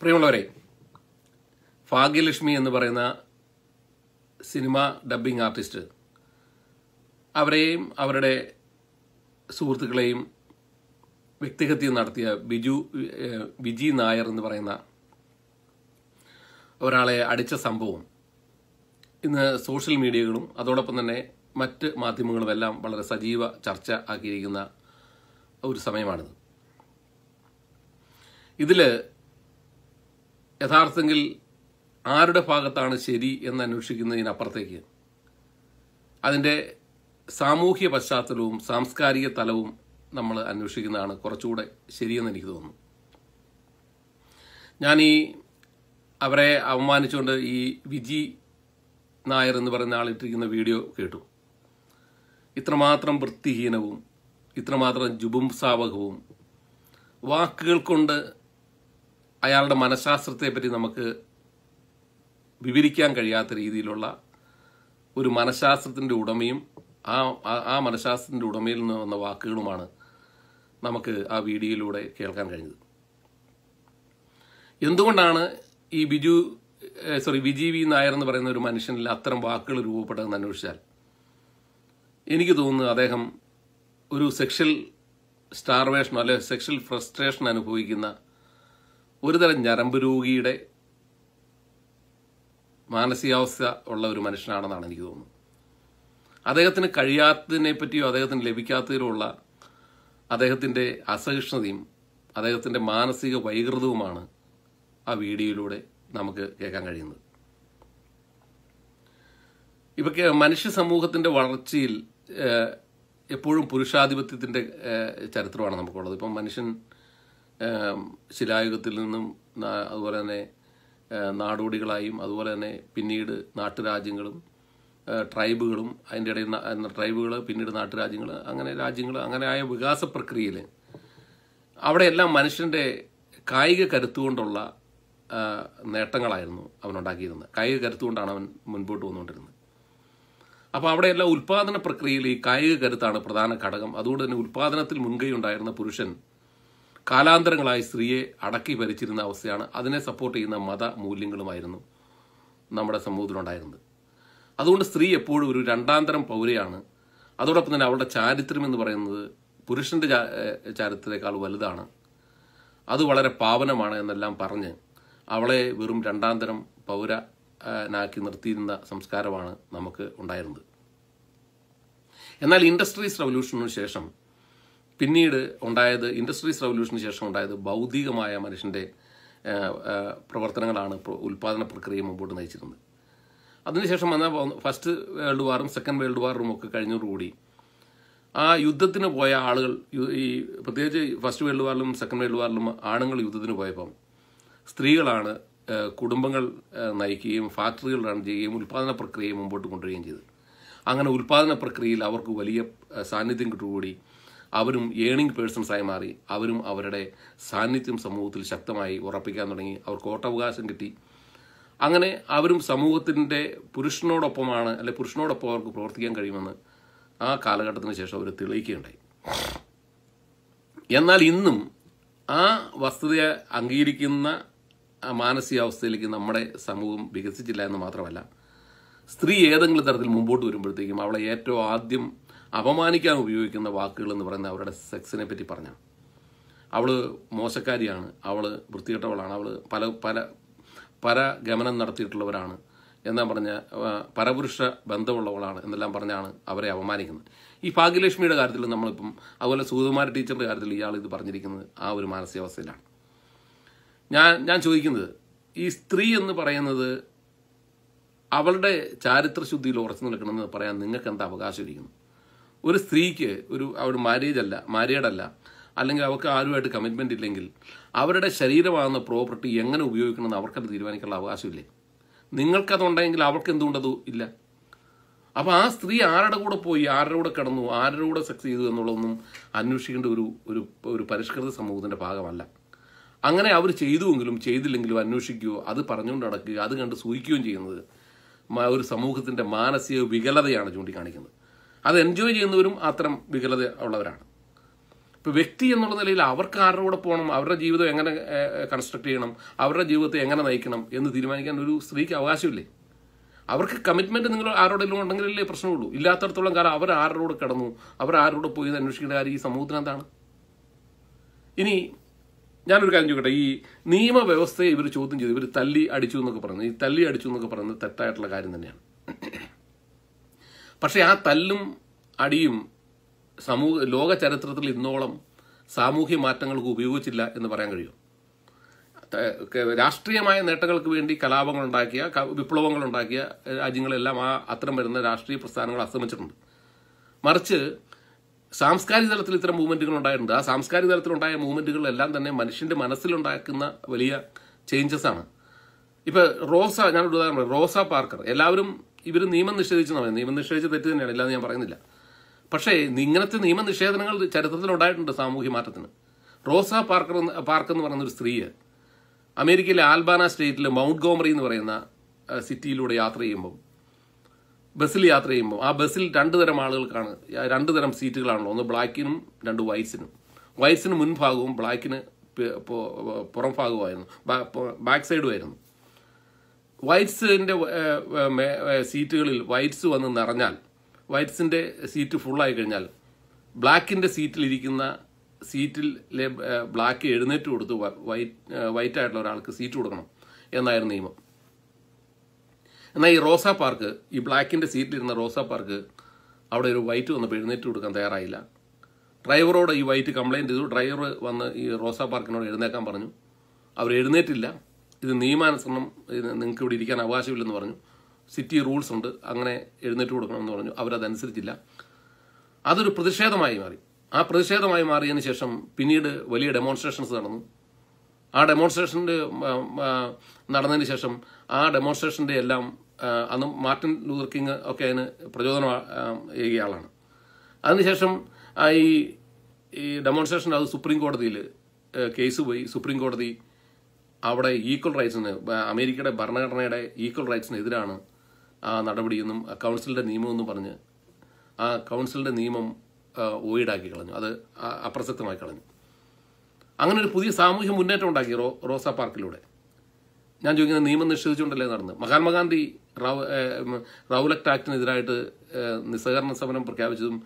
പ്രിയമുള്ളവരെ ഭാഗ്യലക്ഷ്മി എന്ന് പറയുന്ന സിനിമ ഡബ്ബിംഗ് ആർട്ടിസ്റ്റ് അവരെയും അവരുടെ സുഹൃത്തുക്കളെയും വ്യക്തിഹത്യം നടത്തിയ ബിജു ബിജി നായർ എന്ന് പറയുന്ന ഒരാളെ അടിച്ച സംഭവം ഇന്ന് സോഷ്യൽ മീഡിയകളും അതോടൊപ്പം തന്നെ മറ്റ് മാധ്യമങ്ങളുമെല്ലാം വളരെ സജീവ ചർച്ച ആക്കിയിരിക്കുന്ന ഒരു സമയമാണിത് ഇതിൽ യഥാർത്ഥത്തിൽ ആരുടെ ഭാഗത്താണ് ശരി എന്ന് അന്വേഷിക്കുന്നതിനപ്പുറത്തേക്ക് അതിൻ്റെ സാമൂഹ്യ പശ്ചാത്തലവും സാംസ്കാരിക തലവും നമ്മൾ അന്വേഷിക്കുന്നതാണ് കുറച്ചുകൂടെ ശരിയെന്ന് എനിക്ക് തോന്നുന്നു ഞാൻ ഈ അവരെ അവമാനിച്ചുകൊണ്ട് ഈ വിജി നായർ എന്ന് പറയുന്ന ആളിട്ടിരിക്കുന്ന വീഡിയോ കേട്ടു ഇത്രമാത്രം വൃത്തിഹീനവും ഇത്രമാത്രം ജുബുംസാവകവും വാക്കുകൾ കൊണ്ട് അയാളുടെ മനഃശാസ്ത്രത്തെപ്പറ്റി നമുക്ക് വിവരിക്കാൻ കഴിയാത്ത രീതിയിലുള്ള ഒരു മനഃശാസ്ത്രത്തിൻ്റെ ഉടമയും ആ ആ മനഃശാസ്ത്രത്തിൻ്റെ ഉടമയിൽ നിന്ന് വന്ന വാക്കുകളുമാണ് നമുക്ക് ആ വീഡിയോയിലൂടെ കേൾക്കാൻ കഴിഞ്ഞത് എന്തുകൊണ്ടാണ് ഈ ബിജു സോറി വിജി വി നായർ എന്ന് പറയുന്ന ഒരു മനുഷ്യനിൽ അത്തരം വാക്കുകൾ രൂപപ്പെട്ടതെന്ന് അന്വേഷിച്ചാൽ എനിക്ക് തോന്നുന്നു അദ്ദേഹം ഒരു സെക്ഷൽ സ്റ്റാർവേഷനോ അല്ലെങ്കിൽ സെക്ഷൽ ഫ്രസ്ട്രേഷൻ അനുഭവിക്കുന്ന ഒരുതരം ഞരമ്പ് രോഗിയുടെ മാനസികാവസ്ഥ ഉള്ള ഒരു മനുഷ്യനാണെന്നാണ് എനിക്ക് തോന്നുന്നത് അദ്ദേഹത്തിന് കഴിയാത്തതിനെ പറ്റിയോ അദ്ദേഹത്തിന് ലഭിക്കാത്തതിലുള്ള അദ്ദേഹത്തിൻ്റെ അസഹിഷ്ണുതയും അദ്ദേഹത്തിൻ്റെ മാനസിക വൈകൃതവുമാണ് ആ വീഡിയോയിലൂടെ നമുക്ക് കേൾക്കാൻ കഴിയുന്നത് ഇപ്പം മനുഷ്യ സമൂഹത്തിൻ്റെ വളർച്ചയിൽ എപ്പോഴും പുരുഷാധിപത്യത്തിൻ്റെ ചരിത്രമാണ് നമുക്കുള്ളത് ഇപ്പം മനുഷ്യൻ ശിലായുഗത്തിൽ നിന്നും അതുപോലെ തന്നെ നാടോടികളായും അതുപോലെ തന്നെ പിന്നീട് നാട്ടുരാജ്യങ്ങളും ട്രൈബുകളും അതിൻ്റെ ഇടയിൽ ട്രൈബുകൾ പിന്നീട് നാട്ടുരാജ്യങ്ങൾ അങ്ങനെ രാജ്യങ്ങൾ അങ്ങനെ ആയ വികാസ പ്രക്രിയയിൽ അവിടെയെല്ലാം മനുഷ്യൻ്റെ കായിക കരുത്തുകൊണ്ടുള്ള നേട്ടങ്ങളായിരുന്നു അവൻ ഉണ്ടാക്കിയിരുന്നത് കായിക കരുത്തുകൊണ്ടാണ് അവൻ മുൻപോട്ട് വന്നുകൊണ്ടിരുന്നത് അപ്പോൾ അവിടെയെല്ലാം ഉൽപ്പാദന പ്രക്രിയയിൽ ഈ കായിക കരുത്താണ് പ്രധാന ഘടകം അതുകൊണ്ട് തന്നെ ഉൽപ്പാദനത്തിൽ മുൻകൈ ഉണ്ടായിരുന്ന പുരുഷൻ കാലാന്തരങ്ങളായി സ്ത്രീയെ അടക്കി ഭരിച്ചിരുന്ന അവസ്ഥയാണ് അതിനെ സപ്പോർട്ട് ചെയ്യുന്ന മത മൂല്യങ്ങളുമായിരുന്നു നമ്മുടെ സമൂഹത്തിലുണ്ടായിരുന്നത് അതുകൊണ്ട് സ്ത്രീ എപ്പോഴും ഒരു രണ്ടാന്തരം പൗരയാണ് അതോടൊപ്പം തന്നെ അവളുടെ ചാരിത്രം എന്ന് പറയുന്നത് പുരുഷന്റെ ചാരിത്രത്തെക്കാൾ വലുതാണ് അത് വളരെ പാവനമാണ് എന്നെല്ലാം പറഞ്ഞ് അവളെ വെറും രണ്ടാന്തരം പൗരനാക്കി നിർത്തിയിരുന്ന സംസ്കാരമാണ് നമുക്ക് ഉണ്ടായിരുന്നത് എന്നാൽ ഇൻഡസ്ട്രീസ് റവല്യൂഷനു ശേഷം പിന്നീട് ഉണ്ടായത് ഇൻഡസ്ട്രീസ് റവല്യൂഷന് ശേഷം ഉണ്ടായത് ഭൗതികമായ മനുഷ്യൻ്റെ പ്രവർത്തനങ്ങളാണ് ഉൽപ്പാദന പ്രക്രിയ മുമ്പോട്ട് നയിച്ചിരുന്നത് അതിനുശേഷം വന്ന ഫസ്റ്റ് വേൾഡ് വാറും സെക്കൻഡ് വേൾഡ് വാറും ഒക്കെ കഴിഞ്ഞതോടുകൂടി ആ യുദ്ധത്തിന് പോയ ആളുകൾ ഈ പ്രത്യേകിച്ച് ഫസ്റ്റ് വേൾഡ് വാറിലും സെക്കൻഡ് വേൾഡ് വാറിലും ആണുങ്ങൾ യുദ്ധത്തിന് പോയപ്പം സ്ത്രീകളാണ് കുടുംബങ്ങൾ നയിക്കുകയും ഫാക്ടറികൾ റൺ ചെയ്യുകയും ഉൽപ്പാദന പ്രക്രിയയെ മുമ്പോട്ട് കൊണ്ടുവരികയും ചെയ്തു അങ്ങനെ ഉൽപ്പാദന പ്രക്രിയയിൽ അവർക്ക് വലിയ സാന്നിധ്യം കിട്ടുകൂടി അവരും ഏണിംഗ് പേഴ്സൺസായി മാറി അവരും അവരുടെ സാന്നിധ്യം സമൂഹത്തിൽ ശക്തമായി ഉറപ്പിക്കാൻ തുടങ്ങി അവർക്ക് വോട്ടവകാശം കിട്ടി അങ്ങനെ അവരും സമൂഹത്തിൻ്റെ പുരുഷനോടൊപ്പമാണ് അല്ലെ പുരുഷനോടൊപ്പം അവർക്ക് പ്രവർത്തിക്കാൻ കഴിയുമെന്ന് ആ കാലഘട്ടത്തിന് ശേഷം അവർ തെളിയിക്കുകയുണ്ടായി എന്നാൽ ഇന്നും ആ വസ്തുതയെ അംഗീകരിക്കുന്ന മാനസികാവസ്ഥയിലേക്ക് നമ്മുടെ സമൂഹം വികസിച്ചില്ല എന്ന് മാത്രമല്ല സ്ത്രീ ഏതെങ്കിലും തരത്തിൽ മുമ്പോട്ട് വരുമ്പോഴത്തേക്കും അവളെ ഏറ്റവും ആദ്യം അപമാനിക്കാൻ ഉപയോഗിക്കുന്ന വാക്കുകൾ എന്ന് പറയുന്ന അവരുടെ സെക്സിനെ പറ്റി പറഞ്ഞാണ് അവൾ മോശക്കാരിയാണ് അവൾ വൃത്തികെട്ടവളാണ് അവൾ പല പല പര ഗമനം നടത്തിയിട്ടുള്ളവരാണ് എന്നാ പറഞ്ഞ പരപുരുഷ ബന്ധമുള്ളവളാണ് എന്നെല്ലാം പറഞ്ഞാണ് അവരെ അപമാനിക്കുന്നത് ഈ ഭാഗ്യലക്ഷ്മിയുടെ കാര്യത്തിൽ നമ്മളിപ്പം അതുപോലെ സൂതകുമാര ടീച്ചറുടെ കാര്യത്തിൽ ഇയാൾ ഇത് പറഞ്ഞിരിക്കുന്നത് ആ ഒരു മാനസികാവസ്ഥയിലാണ് ഞാൻ ഞാൻ ചോദിക്കുന്നത് ഈ സ്ത്രീ എന്ന് പറയുന്നത് അവളുടെ ചാരിത്രശുദ്ധിയിൽ ഉറച്ചു നിൽക്കണമെന്ന് പറയാൻ നിങ്ങൾക്ക് എന്താ അവകാശം ഇരിക്കുന്നു ഒരു സ്ത്രീക്ക് ഒരു അവരുടെ മാരേജ് അല്ല മാരേഡ് അല്ല അല്ലെങ്കിൽ അവർക്ക് ആരുമായിട്ട് കമ്മിറ്റ്മെൻ്റ് ഇല്ലെങ്കിൽ അവരുടെ ശരീരമാകുന്ന പ്രോപ്പർട്ടി എങ്ങനെ ഉപയോഗിക്കണമെന്ന് അവർക്കത് തീരുമാനിക്കാനുള്ള അവകാശമില്ലേ നിങ്ങൾക്കതുണ്ടെങ്കിൽ അവർക്ക് എന്തുകൊണ്ടത് ഇല്ല അപ്പോൾ ആ സ്ത്രീ ആരുടെ കൂടെ പോയി ആരുടെ കൂടെ കിടന്നു ആരുടെ കൂടെ സെക്സ് ചെയ്തു എന്നുള്ളതൊന്നും അന്വേഷിക്കേണ്ട ഒരു ഒരു ഒരു പരിഷ്കൃത സമൂഹത്തിൻ്റെ ഭാഗമല്ല അങ്ങനെ അവർ ചെയ്തുവെങ്കിലും ചെയ്തില്ലെങ്കിലും അന്വേഷിക്കുകയോ അത് പറഞ്ഞുകൊണ്ട് നടക്കുകയോ അത് കണ്ട് സൂഹിക്കുകയും ചെയ്യുന്നത് ഒരു സമൂഹത്തിൻ്റെ മാനസിക വികലതയാണ് ചൂണ്ടിക്കാണിക്കുന്നത് അത് എൻജോയ് ചെയ്യുന്നവരും അത്തരം വികലത ഉള്ളവരാണ് ഇപ്പോൾ വ്യക്തി എന്നുള്ള നിലയിൽ അവർക്ക് ആരുടെ കൂടെ പോകണം അവരുടെ ജീവിതം എങ്ങനെ കൺസ്ട്രക്ട് ചെയ്യണം അവരുടെ ജീവിതത്തെ എങ്ങനെ നയിക്കണം എന്ന് തീരുമാനിക്കാൻ ഒരു സ്ത്രീക്ക് അവകാശമില്ലേ അവർക്ക് കമ്മിറ്റ്മെൻറ്റ് നിങ്ങൾ ആരോടെങ്കിലും ഉണ്ടെങ്കിലല്ലേ പ്രശ്നമുള്ളൂ ഇല്ലാത്തടത്തോളം കാലം അവർ ആരോട് കിടന്നു അവർ ആരോട് പോയി അന്വേഷിക്കേണ്ട കാര്യം ഈ സമൂഹത്തിന് എന്താണ് ഇനി ഞാനൊരു കാര്യം ചോദിക്കട്ടെ ഈ നിയമവ്യവസ്ഥയെ ഇവർ ചോദ്യം ചെയ്തു ഇവർ തല്ലി അടിച്ചു എന്നൊക്കെ പറയുന്നത് ഈ തല്ലി അടിച്ചു എന്നൊക്കെ പറയുന്നത് തെറ്റായിട്ടുള്ള കാര്യം തന്നെയാണ് പക്ഷേ ആ തല്ലും അടിയും സമൂഹ ലോക ചരിത്രത്തിൽ ഇന്നോളം സാമൂഹ്യ മാറ്റങ്ങൾക്ക് ഉപയോഗിച്ചില്ല എന്ന് പറയാൻ കഴിയും രാഷ്ട്രീയമായ നേട്ടങ്ങൾക്ക് വേണ്ടി കലാപങ്ങൾ ഉണ്ടാക്കിയ വിപ്ലവങ്ങൾ ഉണ്ടാക്കിയ രാജ്യങ്ങളെല്ലാം ആ അത്തരം വരുന്ന രാഷ്ട്രീയ പ്രസ്ഥാനങ്ങൾ അസ്തമിച്ചിട്ടുണ്ട് മറിച്ച് സാംസ്കാരിക തലത്തിൽ ഇത്തരം മൂവ്മെന്റുകൾ ഉണ്ടായിട്ടുണ്ട് ആ സാംസ്കാരിക തലത്തിലുണ്ടായ മൂവ്മെന്റുകളെല്ലാം തന്നെ മനുഷ്യന്റെ മനസ്സിലുണ്ടാക്കുന്ന വലിയ ചേഞ്ചസ് ആണ് ഇപ്പൊ റോസ ഞാൻ ഉദാഹരണം റോസ പാർക്കർ എല്ലാവരും ഇവർ നിയമം നിഷേധിച്ചെന്ന് പറയുന്നത് നിയമം നിഷേധിച്ച തെറ്റ് തന്നെയാണ് ഇല്ലാതെ ഞാൻ പറയുന്നില്ല പക്ഷേ ഇങ്ങനത്തെ നിയമ നിഷേധനങ്ങൾ ചരിത്രത്തിൽ ഉണ്ടായിട്ടുണ്ട് സാമൂഹ്യ മാറ്റത്തിന് റോസ പാർക്കർ പാർക്ക് എന്ന് പറയുന്ന ഒരു സ്ത്രീയെ അമേരിക്കയിലെ ആൽബാന സ്റ്റേറ്റിലെ മൗണ്ട് ഗോമറി എന്ന് പറയുന്ന സിറ്റിയിലൂടെ യാത്ര ചെയ്യുമ്പോൾ ബസ്സിൽ യാത്ര ചെയ്യുമ്പോൾ ആ ബസ്സിൽ രണ്ട് തരം ആളുകൾക്കാണ് രണ്ട് തരം സീറ്റുകളാണല്ലോ ഒന്ന് ബ്ലാക്കിനും രണ്ട് വൈറ്റ്സിനും വൈറ്റ്സിന് മുൻഭാഗവും ബ്ലാക്കിന് പുറം ഭാഗവുമായിരുന്നു ബാക്ക് സൈഡുമായിരുന്നു വൈറ്റ്സിൻ്റെ സീറ്റുകളിൽ വൈറ്റ്സ് വന്ന് നിറഞ്ഞാൽ വൈറ്റ്സിൻ്റെ സീറ്റ് ഫുള്ളായി കഴിഞ്ഞാൽ ബ്ലാക്കിൻ്റെ സീറ്റിലിരിക്കുന്ന സീറ്റിൽ ബ്ലാക്ക് എഴുന്നേറ്റ് കൊടുത്ത് വൈറ്റ് വൈറ്റ് ആയിട്ടുള്ള ഒരാൾക്ക് സീറ്റ് കൊടുക്കണം എന്നായിരുന്നു നിയമം എന്നാൽ ഈ റോസാ പാർക്ക് ഈ ബ്ലാക്കിൻ്റെ സീറ്റിലിരുന്ന റോസാ പാർക്ക് അവിടെ ഒരു വൈറ്റ് വന്നപ്പോൾ എഴുന്നേറ്റ് കൊടുക്കാൻ തയ്യാറായില്ല ഡ്രൈവറോട് ഈ വൈറ്റ് കംപ്ലയിൻറ്റ് ചെയ്തു ഡ്രൈവർ വന്ന് ഈ റോസാ പാർക്കിനോട് എഴുന്നേക്കാൻ പറഞ്ഞു അവർ എഴുന്നേറ്റില്ല ഇത് നിയമാനുസരണം നിങ്ങൾക്ക് ഇവിടെ ഇരിക്കാൻ അവകാശമില്ലെന്ന് പറഞ്ഞു സിറ്റി റൂൾസ് ഉണ്ട് അങ്ങനെ എഴുന്നേറ്റ് കൊടുക്കണമെന്ന് പറഞ്ഞു അവരതനുസരിച്ചില്ല അതൊരു പ്രതിഷേധമായി മാറി ആ പ്രതിഷേധമായി മാറിയതിന് ശേഷം പിന്നീട് വലിയ ഡെമോൺസ്ട്രേഷൻസ് നടന്നു ആ ഡെമോൺസ്ട്രേഷൻ്റെ നടന്നതിന് ശേഷം ആ ഡെമോൺസ്ട്രേഷൻ്റെ എല്ലാം അന്ന് മാർട്ടിൻ ലൂതർ കിങ് ഒക്കെ അതിന് പ്രചോദനം ആളാണ് അതിനുശേഷം ഈ ഈ ഡെമോൺസ്ട്രേഷൻ അത് സുപ്രീം കോടതിയിൽ കേസ് പോയി സുപ്രീം കോടതി അവിടെ ഈക്വൽ റൈറ്റ്സിന് അമേരിക്കയുടെ ഭരണഘടനയുടെ ഈക്വൽ റൈറ്റ്സിനെതിരാണ് ആ നടപടിയെന്നും കൗൺസിലിൻ്റെ നിയമമെന്നും പറഞ്ഞ് ആ കൗൺസിലിൻ്റെ നിയമം ഓയിഡാക്കി കളഞ്ഞു അത് അപ്രസക്തമായി കളഞ്ഞു അങ്ങനെ ഒരു പുതിയ സാമൂഹ്യ മുന്നേറ്റം ഉണ്ടാക്കി റോ റോസ പാർക്കിലൂടെ ഞാൻ ചോദിക്കുന്നത് നിയമം നിഷേധിച്ചുകൊണ്ടല്ലേ നടന്നു മഹാത്മാഗാന്ധി റൗലക്ട് ആക്ടിനെതിരായിട്ട് നിസ്സഹകരണ സമരം പ്രഖ്യാപിച്ചതും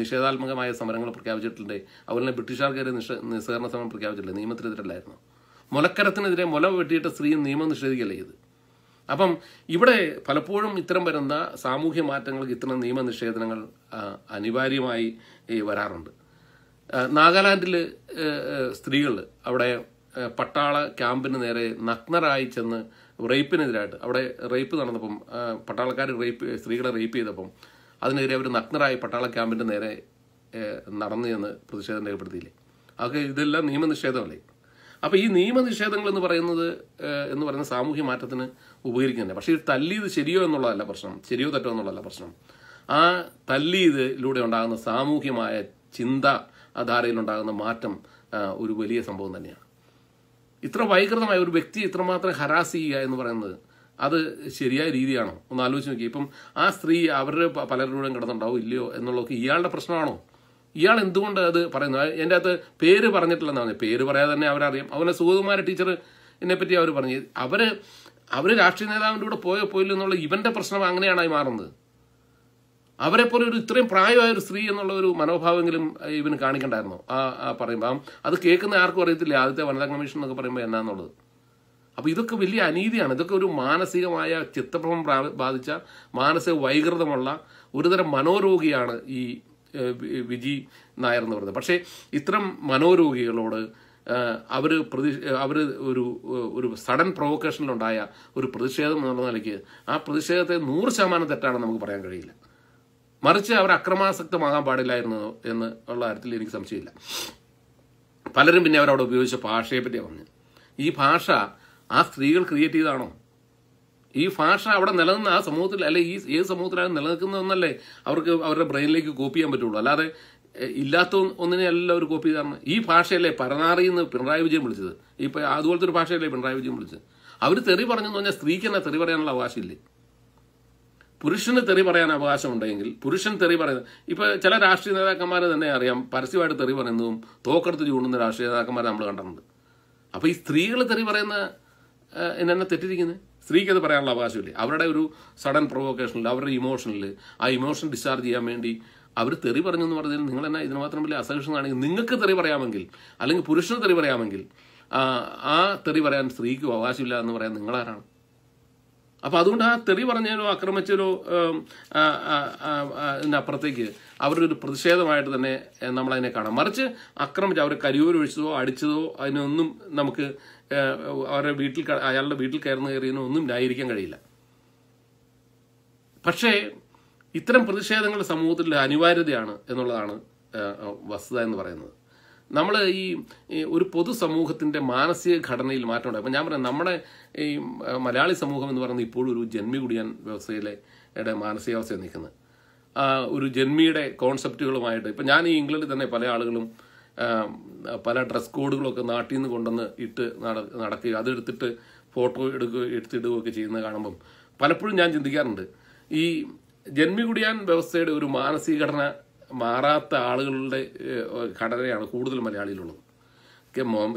നിഷേധാത്മകമായ സമരങ്ങൾ പ്രഖ്യാപിച്ചിട്ടുണ്ട് അതുപോലെ തന്നെ ബ്രിട്ടീഷുകാർക്കെതിരെ നിഷ നിസ്സഹകരണ സമരം പ്രഖ്യാപിച്ചിട്ടില്ല നിയമത്തിനെതിരല്ലായിരുന്നു മുലക്കരത്തിനെതിരെ മുല വെട്ടിയിട്ട സ്ത്രീയും നിയമം നിഷേധിക്കല്ലേ ഇത് അപ്പം ഇവിടെ പലപ്പോഴും ഇത്തരം വരുന്ന സാമൂഹ്യ മാറ്റങ്ങൾക്ക് ഇത്തരം നിയമ നിഷേധനങ്ങൾ അനിവാര്യമായി വരാറുണ്ട് നാഗാലാൻഡിൽ സ്ത്രീകൾ അവിടെ പട്ടാള ക്യാമ്പിന് നേരെ നഗ്നരായി ചെന്ന് റേപ്പിനെതിരായിട്ട് അവിടെ റേപ്പ് നടന്നപ്പം പട്ടാളക്കാർ റേപ്പ് സ്ത്രീകളെ റേപ്പ് ചെയ്തപ്പം അതിനെതിരെ അവർ നഗ്നരായി പട്ടാള ക്യാമ്പിൻ്റെ നേരെ നടന്നു എന്ന് പ്രതിഷേധം രേഖപ്പെടുത്തിയില്ലേ അതൊക്കെ ഇതെല്ലാം നിയമനിഷേധമല്ലേ അപ്പോൾ ഈ നിയമനിഷേധങ്ങൾ എന്ന് പറയുന്നത് എന്ന് പറയുന്ന സാമൂഹ്യ മാറ്റത്തിന് ഉപകരിക്കുന്നില്ല പക്ഷേ ഈ തല്ലിയത് ശരിയോ എന്നുള്ളതല്ല പ്രശ്നം ശരിയോ തെറ്റോ എന്നുള്ളതല്ല പ്രശ്നം ആ തല്ലിയതിലൂടെ ഉണ്ടാകുന്ന സാമൂഹ്യമായ ചിന്ത ധാരയിലുണ്ടാകുന്ന മാറ്റം ഒരു വലിയ സംഭവം തന്നെയാണ് ഇത്ര വൈകൃതമായ ഒരു വ്യക്തിയെ ഇത്രമാത്രം ഹരാസ് ചെയ്യുക എന്ന് പറയുന്നത് അത് ശരിയായ രീതിയാണോ ഒന്ന് ആലോചിച്ച് നോക്കി ഇപ്പം ആ സ്ത്രീ അവരുടെ പലരുടെ കിടന്നുണ്ടാവും ഇല്ലയോ എന്നുള്ളതൊക്കെ ഇയാളുടെ പ്രശ്നമാണോ ഇയാൾ എന്തുകൊണ്ട് അത് പറയുന്നു എൻ്റെ അകത്ത് പേര് പറഞ്ഞിട്ടില്ലെന്നാണ് പറഞ്ഞത് പേര് പറയാതെ തന്നെ അവരറിയാം അവനെ സുഗതകുമാര ടീച്ചർ എന്നെ പറ്റി അവർ പറഞ്ഞു അവർ അവർ രാഷ്ട്രീയ നേതാവിൻ്റെ കൂടെ പോയോ പോയില്ലോ എന്നുള്ള ഇവൻ്റെ പ്രശ്നം അങ്ങനെയാണ് മാറുന്നത് അവരെ പോലെ ഒരു ഇത്രയും പ്രായമായ ഒരു സ്ത്രീ എന്നുള്ള ഒരു മനോഭാവമെങ്കിലും ഇവന് കാണിക്കണ്ടായിരുന്നു ആ പറയുമ്പോൾ അത് കേൾക്കുന്ന ആർക്കും അറിയത്തില്ല ആദ്യത്തെ വനിതാ കമ്മീഷൻ എന്നൊക്കെ പറയുമ്പോൾ എന്നാന്നുള്ളത് അപ്പോൾ ഇതൊക്കെ വലിയ അനീതിയാണ് ഇതൊക്കെ ഒരു മാനസികമായ ചിത്തഭ്രമം ബാധിച്ച മാനസിക വൈകൃതമുള്ള ഒരുതരം മനോരോഗിയാണ് ഈ വിജി നായർ എന്ന് പറയുന്നത് പക്ഷേ ഇത്തരം മനോരോഗികളോട് അവർ പ്രതി അവർ ഒരു ഒരു സഡൻ പ്രൊവക്കേഷനിലുണ്ടായ ഒരു പ്രതിഷേധം എന്നുള്ള നിലയ്ക്ക് ആ പ്രതിഷേധത്തെ നൂറ് ശതമാനം തെറ്റാണെന്ന് നമുക്ക് പറയാൻ കഴിയില്ല മറിച്ച് അവർ അക്രമാസക്തമാകാൻ പാടില്ലായിരുന്നു എന്ന് ഉള്ള കാര്യത്തിൽ എനിക്ക് സംശയമില്ല പലരും പിന്നെ അവരവിടെ ഉപയോഗിച്ച ഭാഷയെപ്പറ്റിയാണ് പറഞ്ഞത് ഈ ഭാഷ ആ സ്ത്രീകൾ ക്രിയേറ്റ് ചെയ്താണോ ഈ ഭാഷ അവിടെ നിലനിന്ന ആ സമൂഹത്തിൽ അല്ലെ ഈ ഏത് സമൂഹത്തിലാണ് നിലനിൽക്കുന്നതെന്നല്ലേ അവർക്ക് അവരുടെ ബ്രെയിനിലേക്ക് കോപ്പി ചെയ്യാൻ പറ്റുള്ളൂ അല്ലാതെ ഇല്ലാത്ത ഒന്നിനെ അല്ല ഒരു കോപ്പി ചെയ്താണ് ഈ ഭാഷയല്ലേ പരനാറി എന്ന് പിണറായി വിജയൻ വിളിച്ചത് ഇപ്പം അതുപോലത്തെ ഒരു ഭാഷയല്ലേ പിണറായി വിജയൻ വിളിച്ചത് അവർ തെറി പറഞ്ഞെന്ന് പറഞ്ഞാൽ സ്ത്രീക്ക് തന്നെ തെറി പറയാനുള്ള അവകാശമില്ലേ പുരുഷന് തെറി പറയാൻ അവകാശമുണ്ടെങ്കിൽ പുരുഷൻ തെറി പറയുന്നത് ഇപ്പോൾ ചില രാഷ്ട്രീയ നേതാക്കന്മാരെ തന്നെ അറിയാം പരസ്യമായിട്ട് തെറി പറയുന്നതും തോക്കെടുത്ത് ചൂണ്ടുന്ന രാഷ്ട്രീയ നേതാക്കന്മാരെ നമ്മൾ കണ്ടിട്ടുണ്ട് അപ്പോൾ ഈ സ്ത്രീകൾ തെറി പറയുന്ന എന്നെ തെറ്റിരിക്കുന്നത് സ്ത്രീക്ക് അത് പറയാനുള്ള അവകാശമില്ലേ അവരുടെ ഒരു സഡൻ പ്രൊവോക്കേഷനിൽ അവരുടെ ഇമോഷനിൽ ആ ഇമോഷൻ ഡിസ്ചാർജ് ചെയ്യാൻ വേണ്ടി അവർ തെറി പറഞ്ഞു എന്ന് പറഞ്ഞാൽ നിങ്ങൾ തന്നെ ഇതിന് മാത്രം വലിയ ആണെങ്കിൽ നിങ്ങൾക്ക് തെറി പറയാമെങ്കിൽ അല്ലെങ്കിൽ പുരുഷന് തെറി പറയാമെങ്കിൽ ആ തെറി പറയാൻ സ്ത്രീക്ക് അവകാശമില്ല എന്ന് പറയാൻ നിങ്ങളാരാണ് അപ്പോൾ അതുകൊണ്ട് ആ തെറി പറഞ്ഞതിനോ ആക്രമിച്ചതിനോ അപ്പുറത്തേക്ക് അവരുടെ ഒരു പ്രതിഷേധമായിട്ട് തന്നെ നമ്മളതിനെ കാണാം മറിച്ച് ആക്രമിച്ച് അവരെ കരിയൂരൊഴിച്ചതോ അടിച്ചതോ അതിനൊന്നും നമുക്ക് അവരുടെ വീട്ടിൽ അയാളുടെ വീട്ടിൽ കയറുന്ന കയറിയതിനോ ഒന്നും ഇല്ലായിരിക്കാൻ കഴിയില്ല പക്ഷേ ഇത്തരം പ്രതിഷേധങ്ങൾ സമൂഹത്തിൽ അനിവാര്യതയാണ് എന്നുള്ളതാണ് വസ്തുത എന്ന് പറയുന്നത് നമ്മൾ ഈ ഒരു പൊതുസമൂഹത്തിൻ്റെ മാനസിക ഘടനയിൽ മാറ്റം ഉണ്ടായി അപ്പം ഞാൻ പറയാം നമ്മുടെ ഈ മലയാളി സമൂഹം എന്ന് പറയുന്നത് ഇപ്പോഴും ഒരു ജന്മി കുടിയാൻ വ്യവസ്ഥയിലെ മാനസികാവസ്ഥയിൽ നിൽക്കുന്നത് ഒരു ജന്മിയുടെ കോൺസെപ്റ്റുകളുമായിട്ട് ഇപ്പം ഞാൻ ഈ ഇംഗ്ലണ്ടിൽ തന്നെ പല ആളുകളും പല ഡ്രസ് കോഡുകളൊക്കെ നാട്ടിൽ നിന്ന് കൊണ്ടുവന്ന് ഇട്ട് നടക്കുക അതെടുത്തിട്ട് ഫോട്ടോ എടുക്കുക എടുത്തിടുകയൊക്കെ ചെയ്യുന്നത് കാണുമ്പം പലപ്പോഴും ഞാൻ ചിന്തിക്കാറുണ്ട് ഈ ജന്മികുടിയാൻ വ്യവസ്ഥയുടെ ഒരു മാനസിക ഘടന മാറാത്ത ആളുകളുടെ ഘടനയാണ് കൂടുതൽ മലയാളിയിലുള്ളത്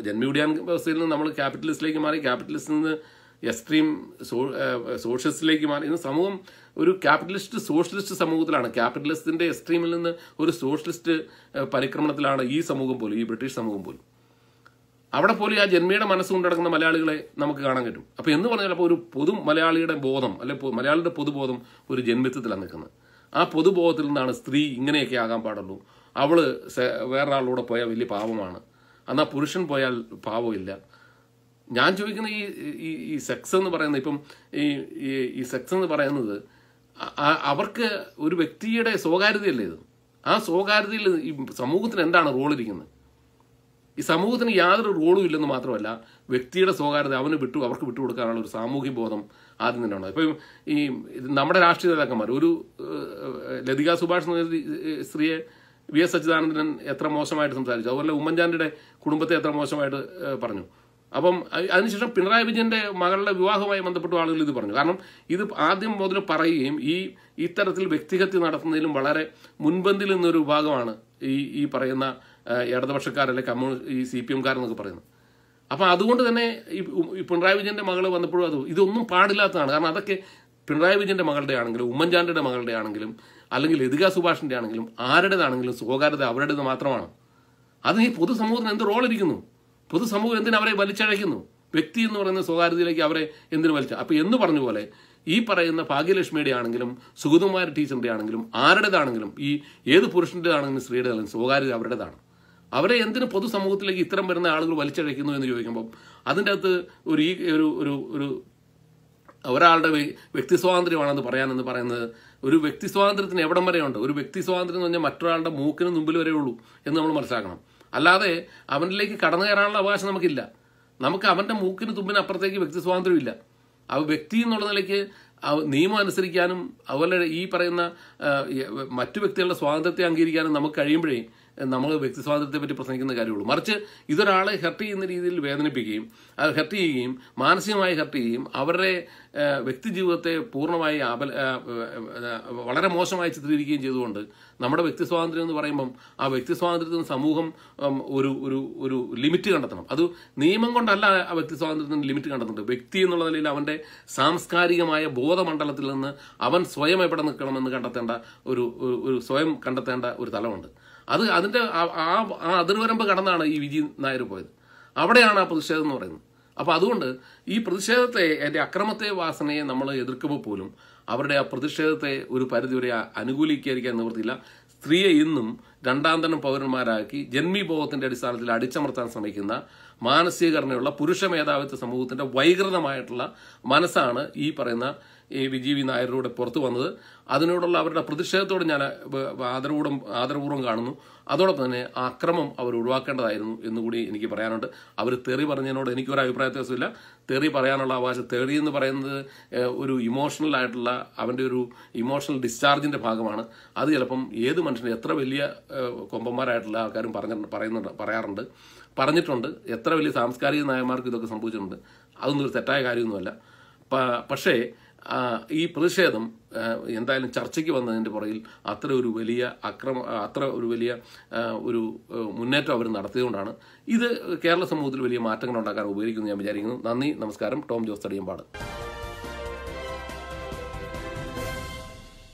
ജന്മിയുടിയാൻ വ്യവസ്ഥയിൽ നിന്ന് നമ്മൾ ക്യാപിറ്റലിസ്റ്റിലേക്ക് മാറി ക്യാപിറ്റലിസ്റ്റിൽ നിന്ന് എക്സ്ട്രീം സോ സോഷ്യലിസ്റ്റിലേക്ക് മാറി ഇന്ന് സമൂഹം ഒരു ക്യാപിറ്റലിസ്റ്റ് സോഷ്യലിസ്റ്റ് സമൂഹത്തിലാണ് ക്യാപിറ്റലിസ്റ്റിൻ്റെ എക്സ്ട്രീമിൽ നിന്ന് ഒരു സോഷ്യലിസ്റ്റ് പരിക്രമണത്തിലാണ് ഈ സമൂഹം പോലും ഈ ബ്രിട്ടീഷ് സമൂഹം പോലും അവിടെ പോലും ആ ജന്മിയുടെ മനസ്സുകൊണ്ട് മലയാളികളെ നമുക്ക് കാണാൻ കിട്ടും അപ്പോൾ എന്ന് പറഞ്ഞാൽ അപ്പോൾ ഒരു പൊതു മലയാളിയുടെ ബോധം അല്ലെ മലയാളിയുടെ പൊതുബോധം ഒരു ജന്മിത്വത്തിലാണ് നിൽക്കുന്നത് ആ പൊതുബോധത്തിൽ നിന്നാണ് സ്ത്രീ ഇങ്ങനെയൊക്കെ ആകാൻ പാടുള്ളൂ അവൾ വേറൊരാളിലൂടെ പോയാൽ വലിയ പാവമാണ് എന്നാൽ പുരുഷൻ പോയാൽ പാവമില്ല ഞാൻ ചോദിക്കുന്ന ഈ ഈ സെക്സ് എന്ന് പറയുന്നത് ഇപ്പം ഈ ഈ സെക്സ് എന്ന് പറയുന്നത് അവർക്ക് ഒരു വ്യക്തിയുടെ സ്വകാര്യതയല്ലേ ഇത് ആ സ്വകാര്യതയിൽ ഈ സമൂഹത്തിന് എന്താണ് റോളിരിക്കുന്നത് ഈ സമൂഹത്തിന് യാതൊരു റോളും ഇല്ലെന്ന് മാത്രമല്ല വ്യക്തിയുടെ സ്വകാര്യത അവന് വിട്ടു അവർക്ക് വിട്ടുകൊടുക്കാനുള്ള ഒരു സാമൂഹ്യ ബോധം ആദ്യം തന്നെ ഉണ്ടാകും ഇപ്പം ഈ നമ്മുടെ രാഷ്ട്രീയ നേതാക്കന്മാർ ഒരു ലതിക സുഭാഷ് സ്ത്രീയെ വി എസ് സച്ചിദാനന്ദൻ എത്ര മോശമായിട്ട് സംസാരിച്ചു അതുപോലെ ഉമ്മൻചാണ്ടിയുടെ കുടുംബത്തെ എത്ര മോശമായിട്ട് പറഞ്ഞു അപ്പം അതിനുശേഷം പിണറായി വിജയന്റെ മകളുടെ വിവാഹവുമായി ബന്ധപ്പെട്ട ആളുകൾ ഇത് പറഞ്ഞു കാരണം ഇത് ആദ്യം മുതൽ പറയുകയും ഈ ഇത്തരത്തിൽ വ്യക്തിഹത്യ നടത്തുന്നതിലും വളരെ മുൻപന്തിൽ നിന്നൊരു വിഭാഗമാണ് ഈ ഈ പറയുന്ന ഇടതുപക്ഷക്കാരല്ലെ കമ്മ്യൂണി ഈ സി പി എംകാരെന്നൊക്കെ പറയുന്നത് അപ്പം അതുകൊണ്ട് തന്നെ ഈ പിണറായി വിജയൻ്റെ മകൾ വന്നപ്പോഴും അത് ഇതൊന്നും പാടില്ലാത്തതാണ് കാരണം അതൊക്കെ പിണറായി വിജയൻ്റെ മകളുടെ ആണെങ്കിലും ഉമ്മൻചാണ്ടിയുടെ മകളുടെ ആണെങ്കിലും അല്ലെങ്കിൽ ലതിക സുഭാഷിൻ്റെ ആണെങ്കിലും ആരുടേതാണെങ്കിലും സ്വകാര്യത അവരുടേത് മാത്രമാണ് അത് ഈ പൊതുസമൂഹത്തിന് എന്ത് റോൾ ഇരിക്കുന്നു പൊതുസമൂഹം എന്തിനു അവരെ വലിച്ചഴയ്ക്കുന്നു വ്യക്തി എന്ന് പറയുന്ന സ്വകാര്യതയിലേക്ക് അവരെ എന്തിനു വലിച്ച അപ്പോൾ എന്ന് പറഞ്ഞ പോലെ ഈ പറയുന്ന ഭാഗ്യലക്ഷ്മിയുടെ ആണെങ്കിലും സുഗതകുമാര ടീച്ചറിൻ്റെ ആണെങ്കിലും ആരുടേതാണെങ്കിലും ഈ ഏത് പുരുഷൻ്റെ ആണെങ്കിലും സ്വകാര്യത അവരുടേതാണ് അവരെ എന്തിന് പൊതുസമൂഹത്തിലേക്ക് ഇത്തരം വരുന്ന ആളുകൾ വലിച്ചഴയ്ക്കുന്നു എന്ന് ചോദിക്കുമ്പോൾ അതിൻ്റെ അകത്ത് ഒരു ഈ ഒരു ഒരു ഒരു ഒരാളുടെ വ്യക്തി സ്വാതന്ത്ര്യമാണെന്ന് പറയാനെന്ന് പറയുന്നത് ഒരു വ്യക്തി സ്വാതന്ത്ര്യത്തിന് എവിടം വരെയുണ്ട് ഒരു വ്യക്തി സ്വാതന്ത്ര്യം എന്ന് പറഞ്ഞാൽ മറ്റൊരാളുടെ മൂക്കിന് മുമ്പിൽ വരെ ഉള്ളൂ എന്ന് നമ്മൾ മനസ്സിലാക്കണം അല്ലാതെ അവനിലേക്ക് കടന്നു കയറാനുള്ള അവകാശം നമുക്കില്ല നമുക്ക് അവൻ്റെ മൂക്കിന് തുമ്പിന് അപ്പുറത്തേക്ക് വ്യക്തി ഇല്ല ആ വ്യക്തി എന്നുള്ള നിലയ്ക്ക് നിയമം അനുസരിക്കാനും അതുപോലെ ഈ പറയുന്ന മറ്റു വ്യക്തികളുടെ സ്വാതന്ത്ര്യത്തെ അംഗീകരിക്കാനും നമുക്ക് കഴിയുമ്പോഴേ നമ്മൾ വ്യക്തി സ്വാതന്ത്ര്യത്തെപ്പറ്റി പ്രസംഗിക്കുന്ന കാര്യമുള്ളൂ മറിച്ച് ഇതൊരാളെ ഹെർട്ട് ചെയ്യുന്ന രീതിയിൽ വേദനിപ്പിക്കുകയും അത് ഹെർട്ട് ചെയ്യുകയും മാനസികമായി ഹെർട്ട് ചെയ്യുകയും അവരുടെ വ്യക്തി ജീവിതത്തെ പൂർണ്ണമായി അപല വളരെ മോശമായി ചിത്രീകരിക്കുകയും ചെയ്തുകൊണ്ട് നമ്മുടെ വ്യക്തി സ്വാതന്ത്ര്യം എന്ന് പറയുമ്പം ആ വ്യക്തി സ്വാതന്ത്ര്യത്തിന് സമൂഹം ഒരു ഒരു ഒരു ലിമിറ്റ് കണ്ടെത്തണം അത് നിയമം കൊണ്ടല്ല ആ വ്യക്തി സ്വാതന്ത്ര്യത്തിന് ലിമിറ്റ് കണ്ടെത്തുന്നത് വ്യക്തി എന്നുള്ള നിലയിൽ അവൻ്റെ സാംസ്കാരികമായ ബോധമണ്ഡലത്തിൽ നിന്ന് അവൻ സ്വയം എവിടെ നിൽക്കണമെന്ന് കണ്ടെത്തേണ്ട ഒരു ഒരു സ്വയം കണ്ടെത്തേണ്ട ഒരു തലമുണ്ട് അത് അതിൻ്റെ ആ ആ അതിർവരമ്പ് കടന്നാണ് ഈ വിധി നായർ പോയത് അവിടെയാണ് ആ പ്രതിഷേധം എന്ന് പറയുന്നത് അപ്പോൾ അതുകൊണ്ട് ഈ പ്രതിഷേധത്തെ എൻ്റെ അക്രമത്തെ വാസനയെ നമ്മൾ എതിർക്കുമ്പോൾ പോലും അവരുടെ ആ പ്രതിഷേധത്തെ ഒരു പരിധിവരെ അനുകൂലിക്കാതിരിക്കാൻ നിവൃത്തിയില്ല സ്ത്രീയെ ഇന്നും രണ്ടാം തരം പൗരന്മാരാക്കി ജന്മിബോധത്തിന്റെ അടിസ്ഥാനത്തിൽ അടിച്ചമർത്താൻ ശ്രമിക്കുന്ന മാനസികകരണയുള്ള പുരുഷ മേധാവിത്വ സമൂഹത്തിൻ്റെ വൈകൃതമായിട്ടുള്ള മനസ്സാണ് ഈ പറയുന്ന ഈ വിജീവി നായരുടെ പുറത്തു വന്നത് അതിനോടുള്ള അവരുടെ പ്രതിഷേധത്തോട് ഞാൻ ആദരവൂടം ആദരപൂർവ്വം കാണുന്നു അതോടൊപ്പം തന്നെ അക്രമം അവർ ഒഴിവാക്കേണ്ടതായിരുന്നു എന്നുകൂടി എനിക്ക് പറയാനുണ്ട് അവർ തെറി പറഞ്ഞതിനോട് എനിക്കൊരു അഭിപ്രായ വ്യത്യാസമില്ല തെറി പറയാനുള്ള അവകാശം തെറി എന്ന് പറയുന്നത് ഒരു ഇമോഷണൽ ആയിട്ടുള്ള അവൻ്റെ ഒരു ഇമോഷണൽ ഡിസ്ചാർജിൻ്റെ ഭാഗമാണ് അത് ചിലപ്പം ഏത് മനുഷ്യനും എത്ര വലിയ കൊമ്പന്മാരായിട്ടുള്ള ആൾക്കാരും പറഞ്ഞിട്ടുണ്ട് പറയുന്നുണ്ട് പറയാറുണ്ട് പറഞ്ഞിട്ടുണ്ട് എത്ര വലിയ സാംസ്കാരിക നയന്മാർക്ക് ഇതൊക്കെ സംഭവിച്ചിട്ടുണ്ട് അതൊന്നും ഒരു തെറ്റായ കാര്യമൊന്നുമല്ല പക്ഷേ ഈ പ്രതിഷേധം എന്തായാലും ചർച്ചയ്ക്ക് വന്നതിൻ്റെ പുറകിൽ അത്ര ഒരു വലിയ അക്രമ അത്ര ഒരു വലിയ ഒരു മുന്നേറ്റം അവർ നടത്തിയതുകൊണ്ടാണ് ഇത് കേരള സമൂഹത്തിൽ വലിയ മാറ്റങ്ങൾ ഉണ്ടാക്കാൻ ഉപകരിക്കുമെന്ന് ഞാൻ വിചാരിക്കുന്നു നന്ദി നമസ്കാരം ടോം ജോസ് തടിയമ്പാട്